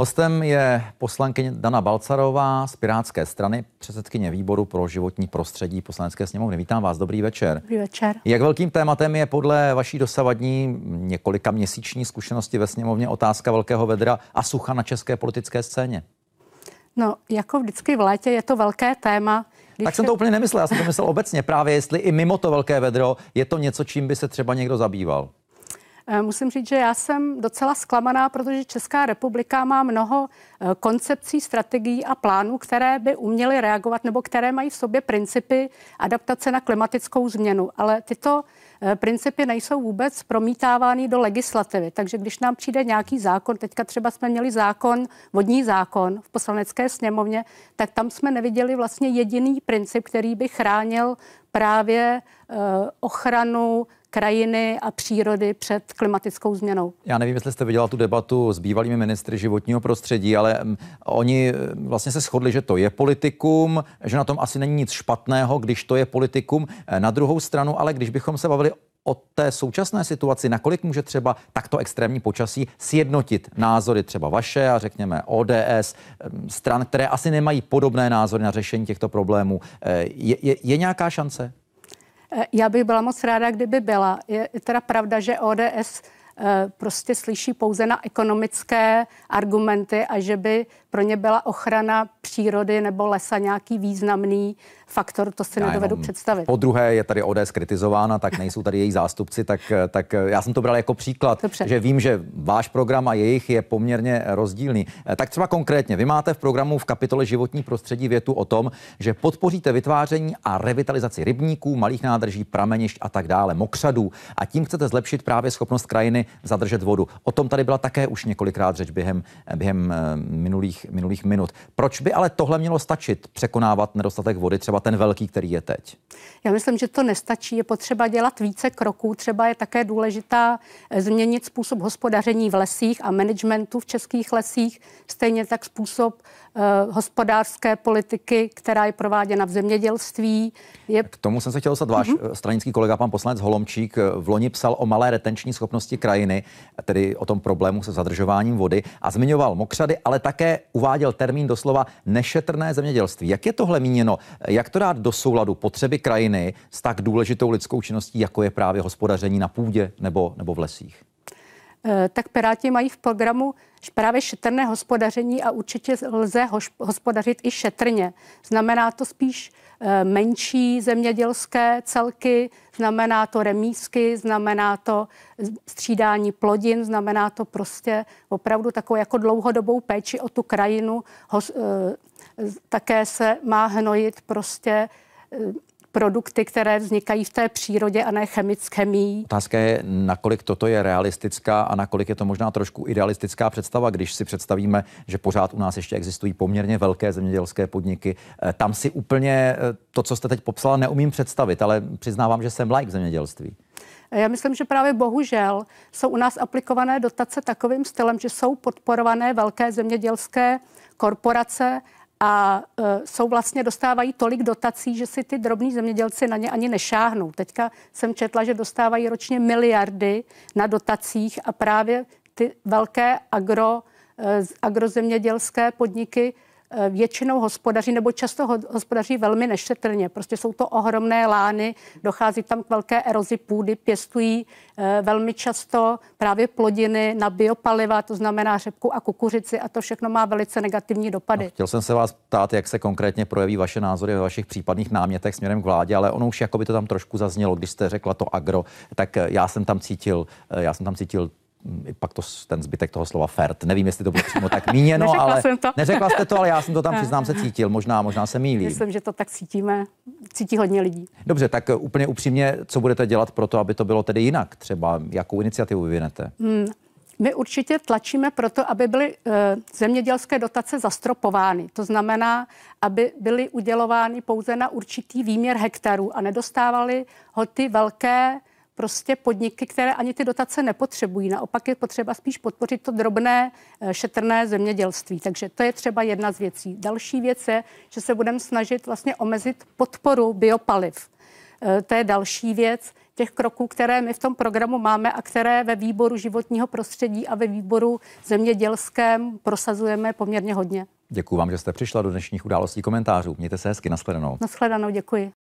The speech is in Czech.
Hostem je poslankyně Dana Balcarová z Pirátské strany, předsedkyně výboru pro životní prostředí poslanecké sněmovny. Vítám vás, dobrý večer. Dobrý večer. Jak velkým tématem je podle vaší dosavadní několika měsíční zkušenosti ve sněmovně otázka velkého vedra a sucha na české politické scéně? No, jako vždycky v létě je to velké téma. Když tak jsem to úplně nemyslel, já jsem to myslel obecně, právě jestli i mimo to velké vedro je to něco, čím by se třeba někdo zabýval. Eh, musím říct, že já jsem docela zklamaná, protože Česká republika má mnoho eh, koncepcí, strategií a plánů, které by uměly reagovat nebo které mají v sobě principy adaptace na klimatickou změnu. Ale tyto eh, principy nejsou vůbec promítávány do legislativy. Takže když nám přijde nějaký zákon, teďka třeba jsme měli zákon, vodní zákon v poslanecké sněmovně, tak tam jsme neviděli vlastně jediný princip, který by chránil právě ochranu krajiny a přírody před klimatickou změnou. Já nevím, jestli jste viděla tu debatu s bývalými ministry životního prostředí, ale mm, oni mm, vlastně se shodli, že to je politikum, že na tom asi není nic špatného, když to je politikum. Eh, na druhou stranu, ale když bychom se bavili o té současné situaci, nakolik může třeba takto extrémní počasí sjednotit názory třeba vaše a řekněme ODS, mm, stran, které asi nemají podobné názory na řešení těchto problémů. Eh, je, je, je nějaká šance? Já bych byla moc ráda, kdyby byla. Je teda pravda, že ODS Eh, prostě slyší pouze na ekonomické argumenty a že by pro ně byla ochrana přírody nebo lesa nějaký významný faktor, to si já nedovedu představit. Po druhé je tady ODS kritizována, tak nejsou tady její zástupci, tak, tak já jsem to bral jako příklad, Dobře. že vím, že váš program a jejich je poměrně rozdílný. Eh, tak třeba konkrétně, vy máte v programu v kapitole životní prostředí větu o tom, že podpoříte vytváření a revitalizaci rybníků, malých nádrží, pramenišť a tak dále, mokřadů a tím chcete zlepšit právě schopnost krajiny zadržet vodu. O tom tady byla také už několikrát řeč během, během eh, minulých, minulých minut. Proč by ale tohle mělo stačit překonávat nedostatek vody, třeba ten velký, který je teď? Já myslím, že to nestačí. Je potřeba dělat více kroků. Třeba je také důležitá eh, změnit způsob hospodaření v lesích a managementu v českých lesích, stejně tak způsob Eh, hospodářské politiky, která je prováděna v zemědělství. Je... K tomu jsem se chtěl dostat. Váš mm-hmm. stranický kolega, pan poslanec Holomčík, eh, v loni psal o malé retenční schopnosti krajiny, tedy o tom problému se zadržováním vody a zmiňoval mokřady, ale také uváděl termín doslova nešetrné zemědělství. Jak je tohle míněno? Jak to dát do souladu potřeby krajiny s tak důležitou lidskou činností, jako je právě hospodaření na půdě nebo, nebo v lesích? Eh, tak Piráti mají v programu právě šetrné hospodaření a určitě lze hospodařit i šetrně. Znamená to spíš eh, menší zemědělské celky, znamená to remísky, znamená to střídání plodin, znamená to prostě opravdu takovou jako dlouhodobou péči o tu krajinu. Eh, také se má hnojit prostě produkty, které vznikají v té přírodě a ne chemické chemii. Otázka je, nakolik toto je realistická a nakolik je to možná trošku idealistická představa, když si představíme, že pořád u nás ještě existují poměrně velké zemědělské podniky. Eh, tam si úplně eh, to, co jste teď popsala, neumím představit, ale přiznávám, že jsem like v zemědělství. Já myslím, že právě bohužel jsou u nás aplikované dotace takovým stylem, že jsou podporované velké zemědělské korporace a e, jsou vlastně dostávají tolik dotací, že si ty drobní zemědělci na ně ani nešáhnou. Teďka jsem četla, že dostávají ročně miliardy na dotacích a právě ty velké agro, e, agrozemědělské podniky Eh, většinou hospodaří nebo často hospodaří velmi nešetrně. Prostě jsou to ohromné lány, dochází tam k velké erozi půdy, pěstují eh, velmi často právě plodiny na biopaliva, to znamená řepku a kukuřici a to všechno má velice negativní dopady. No, chtěl jsem se vás ptát, jak se konkrétně projeví vaše názory ve vašich případných námětech směrem k vládě, ale ono už jako by to tam trošku zaznělo, když jste řekla to agro, tak eh, já jsem tam cítil, já jsem tam cítil pak to, ten zbytek toho slova fert. Nevím, jestli to bylo přímo tak míněno, neřekla ale jsem to. neřekla jste to, ale já jsem to tam přiznám se cítil. Možná, možná se mýlí. Myslím, že to tak cítíme, cítí hodně lidí. Dobře, tak eh, úplně upřímně, co budete dělat pro to, aby to bylo tedy jinak? Třeba jakou iniciativu vyvinete? Hmm. My určitě tlačíme proto, aby byly e, zemědělské dotace zastropovány. To znamená, aby byly udělovány pouze na určitý výměr hektarů a nedostávaly ho ty velké prostě podniky, které ani ty dotace nepotřebují. Naopak je potřeba spíš podpořit to drobné eh, šetrné zemědělství. Takže to je třeba jedna z věcí. Další věc je, že se budeme snažit vlastně omezit podporu biopaliv. Eh, to je další věc těch kroků, které my v tom programu máme a které ve výboru životního prostředí a ve výboru zemědělském prosazujeme poměrně hodně. Děkuji vám, že jste přišla do dnešních událostí komentářů. Mějte se hezky, nashledanou. Nashledanou, děkuji.